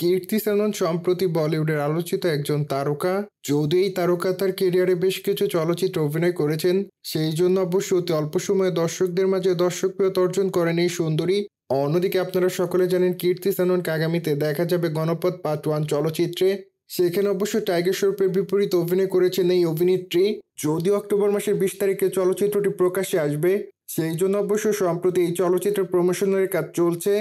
কীর্তি সেনন সম্প্রতি বলিউডের আলোচিত একজন তারকা যদি এই তারকা তার কেরিয়ারে বেশ কিছু চলচ্চিত্র অভিনয় করেছেন সেই জন্য অবশ্য অতি অল্প সময়ে দর্শকদের মাঝে দর্শকপ্রিয়তা অর্জন করেন এই সুন্দরী অন্যদিকে আপনারা সকলে জানেন কীর্তি সেননকে আগামীতে দেখা যাবে গণপথ পার্ট ওয়ান চলচ্চিত্রে সেখানে অবশ্য টাইগার শরফের বিপরীত অভিনয় করেছেন এই অভিনেত্রী যদিও অক্টোবর মাসের বিশ তারিখে চলচ্চিত্রটি প্রকাশে আসবে সেই জন্য অবশ্য সম্প্রতি এই চলচ্চিত্রের প্রমোশনের কাজ চলছে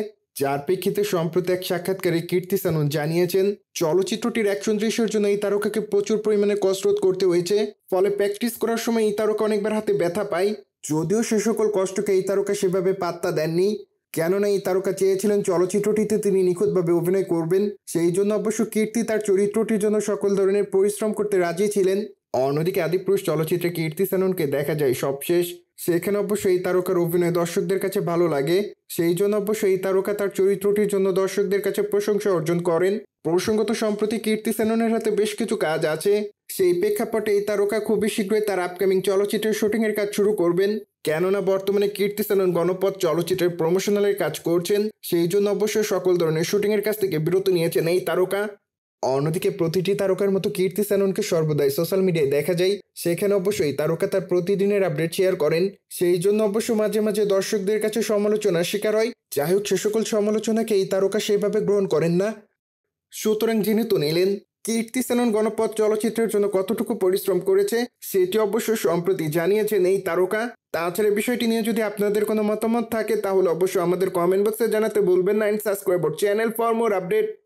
যার প্রেক্ষিতে সম্প্রতি এক সাক্ষাৎকারে কীর্তি সানন জানিয়েছেন চলচ্চিত্রটির অ্যাকশন দৃশ্যের জন্য এই তারকাকে প্রচুর পরিমাণে কসরত করতে হয়েছে ফলে প্র্যাকটিস করার সময় এই তারকা অনেকবার হাতে ব্যথা পায় যদিও সে সকল কষ্টকে এই তারকা সেভাবে পাত্তা দেননি কেননা এই তারকা চেয়েছিলেন চলচ্চিত্রটিতে তিনি নিখুঁতভাবে অভিনয় করবেন সেই জন্য অবশ্য কীর্তি তার চরিত্রটির জন্য সকল ধরনের পরিশ্রম করতে রাজি ছিলেন অন্যদিকে আদিপুরুষ চলচ্চিত্রে কীর্তি সানুনকে দেখা যায় সবশেষ সেখানে অবশ্য এই তারকার অভিনয় দর্শকদের কাছে ভালো লাগে সেই জন্য অবশ্য এই তারকা তার চরিত্রটির জন্য দর্শকদের কাছে প্রশংসা অর্জন করেন প্রসঙ্গত সম্প্রতি কীর্তি সেননের হাতে বেশ কিছু কাজ আছে সেই প্রেক্ষাপটে এই তারকা খুবই শীঘ্রই তার আপকামিং চলচ্চিত্রের শুটিংয়ের কাজ শুরু করবেন কেননা বর্তমানে কীর্তি সেনন গণপথ চলচ্চিত্রের প্রমোশনালের কাজ করছেন সেই জন্য অবশ্য সকল ধরনের শুটিংয়ের কাছ থেকে বিরত নিয়েছেন এই তারকা অন্যদিকে প্রতিটি তারকার মতো কীর্তি সেননকে সর্বদাই সোশ্যাল মিডিয়ায় দেখা যায় সেখানে অবশ্যই তারকা তার প্রতিদিনের আপডেট শেয়ার করেন সেই জন্য অবশ্য মাঝে মাঝে দর্শকদের কাছে সমালোচনার শিকার হয় যাই হোক সে সকল সমালোচনাকে এই তারকা সেভাবে গ্রহণ করেন না সুতরাং তো নিলেন কীর্তি সেনন গণপথ চলচ্চিত্রের জন্য কতটুকু পরিশ্রম করেছে সেটি অবশ্য সম্প্রতি জানিয়েছেন এই তারকা তাছাড়া বিষয়টি নিয়ে যদি আপনাদের কোনো মতামত থাকে তাহলে অবশ্যই আমাদের কমেন্ট বক্সে জানাতে ভুলবেন না and subscribe channel for more update